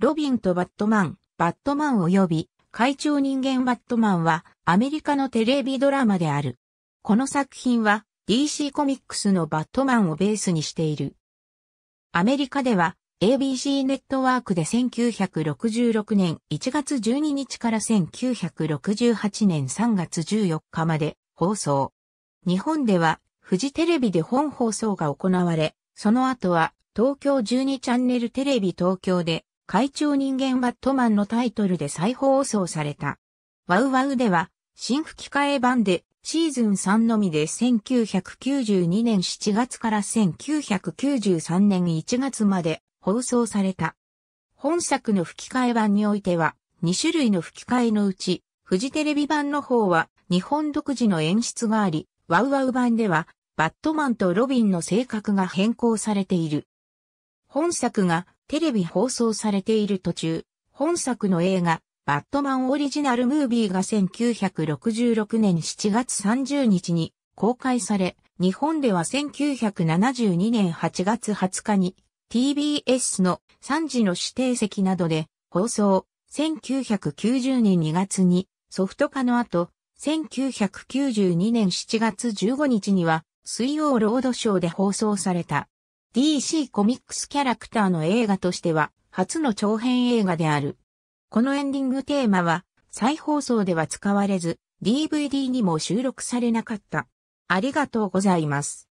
ロビンとバットマン、バットマン及び、会長人間バットマンは、アメリカのテレビドラマである。この作品は、DC コミックスのバットマンをベースにしている。アメリカでは、ABC ネットワークで1966年1月12日から1968年3月14日まで放送。日本では、フジテレビで本放送が行われ、その後は、東京12チャンネルテレビ東京で会長人間バットマンのタイトルで再放送された。ワウワウでは、新吹き替え版でシーズン3のみで1992年7月から1993年1月まで放送された。本作の吹き替え版においては、2種類の吹き替えのうち、フジテレビ版の方は日本独自の演出があり、ワウワウ版では、バットマンとロビンの性格が変更されている。本作がテレビ放送されている途中、本作の映画、バットマンオリジナルムービーが1966年7月30日に公開され、日本では1972年8月20日に TBS の3時の指定席などで放送、1990年2月にソフト化の後、1992年7月15日には水曜ロードショーで放送された。DC コミックスキャラクターの映画としては初の長編映画である。このエンディングテーマは再放送では使われず DVD にも収録されなかった。ありがとうございます。